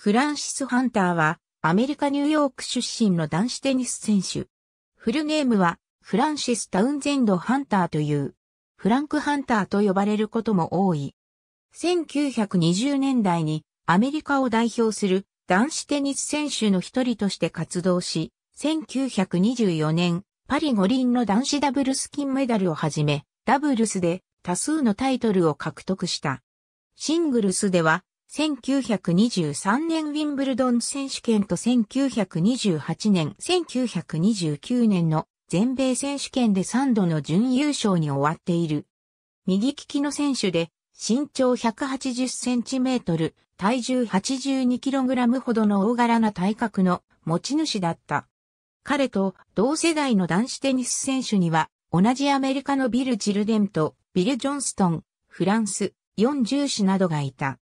フランシス・ハンターは、アメリカ・ニューヨーク出身の男子テニス選手。フルネームは、フランシス・タウンゼンド・ハンターという、フランク・ハンターと呼ばれることも多い。1920年代に、アメリカを代表する男子テニス選手の一人として活動し、1924年、パリ五輪の男子ダブルス金メダルをはじめ、ダブルスで多数のタイトルを獲得した。シングルスでは1923年ウィンブルドン選手権と1928年、1929年の全米選手権で3度の準優勝に終わっている。右利きの選手で、身長180センチメートル、体重82キログラムほどの大柄な体格の持ち主だった。彼と同世代の男子テニス選手には、同じアメリカのビル・ジルデンとビル・ジョンストン、フランス、四十種などがいた。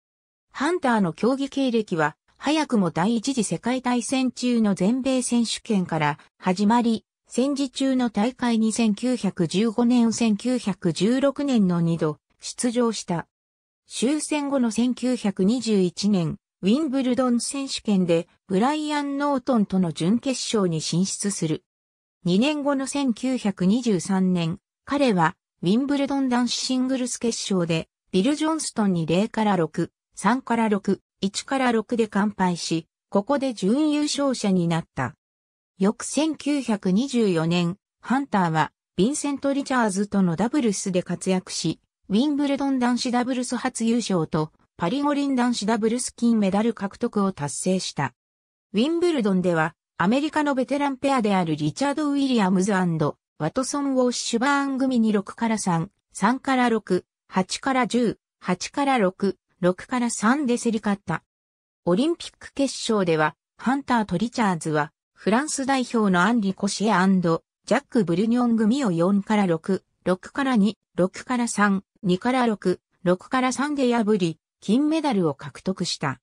ハンターの競技経歴は、早くも第一次世界大戦中の全米選手権から始まり、戦時中の大会に1915年1916年の2度出場した。終戦後の1921年、ウィンブルドン選手権でブライアン・ノートンとの準決勝に進出する。2年後の1923年、彼はウィンブルドン男子シングルス決勝でビル・ジョンストンに0から6、3から6、1から6で完敗し、ここで準優勝者になった。翌1924年、ハンターは、ヴィンセント・リチャーズとのダブルスで活躍し、ウィンブルドン男子ダブルス初優勝と、パリ五輪男子ダブルス金メダル獲得を達成した。ウィンブルドンでは、アメリカのベテランペアであるリチャード・ウィリアムズワトソン・ウォッシュバーン組に6から3、3から6、8から10、8から6、6から3で競り勝った。オリンピック決勝では、ハンターとリチャーズは、フランス代表のアンリ・コシエジャック・ブルニョン組を4から6、6から2、6から3、2から6、6から3で破り、金メダルを獲得した。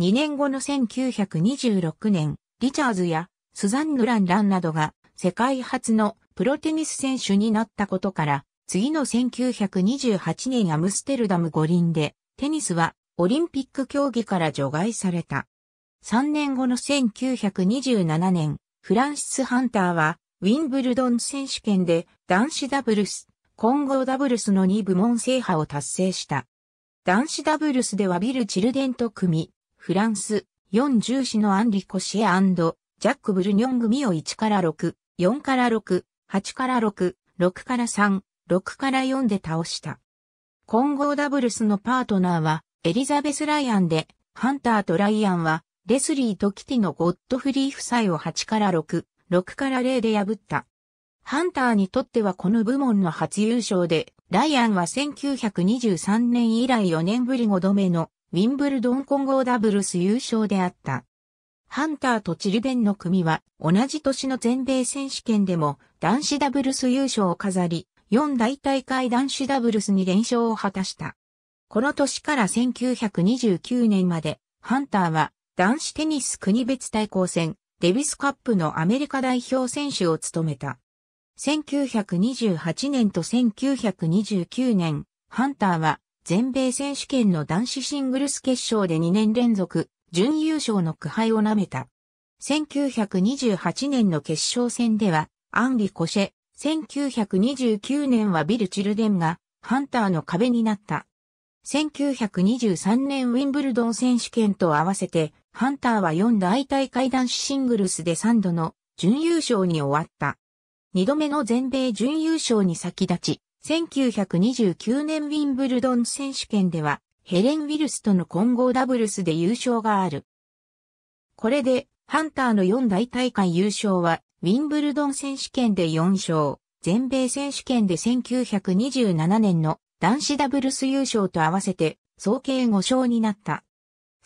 2年後の1926年、リチャーズやスザンヌ・ランランなどが世界初のプロテニス選手になったことから、次の1928年アムステルダム五輪でテニスはオリンピック競技から除外された。3年後の1927年、フランシス・ハンターはウィンブルドン選手権で男子ダブルス、混合ダブルスの2部門制覇を達成した。男子ダブルスではビル・チルデンと組、フランス、4重視のアンリ・コシエジャック・ブルニョン組を1から6、4から6、8から6、6から3、6から4で倒した。混合ダブルスのパートナーはエリザベス・ライアンで、ハンターとライアンはレスリーとキティのゴッドフリー夫妻を8から6、6から0で破った。ハンターにとってはこの部門の初優勝で、ライアンは1923年以来4年ぶり5度目のウィンブルドン混合ダブルス優勝であった。ハンターとチルデンの組は同じ年の全米選手権でも男子ダブルス優勝を飾り、4大大会男子ダブルスに連勝を果たした。この年から1929年まで、ハンターは男子テニス国別対抗戦、デビスカップのアメリカ代表選手を務めた。1928年と1929年、ハンターは全米選手権の男子シングルス決勝で2年連続準優勝の苦杯を舐めた。1928年の決勝戦では、アンリ・コシェ、1929年はビル・チルデンがハンターの壁になった。1923年ウィンブルドン選手権と合わせて、ハンターは4大大会男子シングルスで3度の準優勝に終わった。2度目の全米準優勝に先立ち、1929年ウィンブルドン選手権では、ヘレン・ウィルスとの混合ダブルスで優勝がある。これで、ハンターの4大大会優勝は、ウィンブルドン選手権で4勝、全米選手権で1927年の男子ダブルス優勝と合わせて総計5勝になった。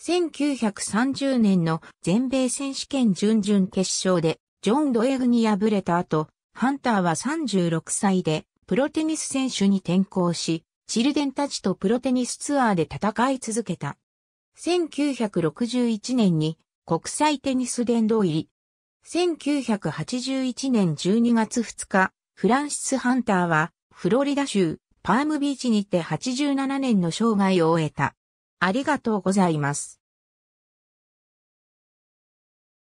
1930年の全米選手権準々決勝でジョン・ドエグに敗れた後、ハンターは36歳でプロテニス選手に転向し、チルデンたちとプロテニスツアーで戦い続けた。1961年に国際テニス殿堂入り、1981年12月2日、フランシス・ハンターは、フロリダ州、パームビーチにて87年の生涯を終えた。ありがとうございます。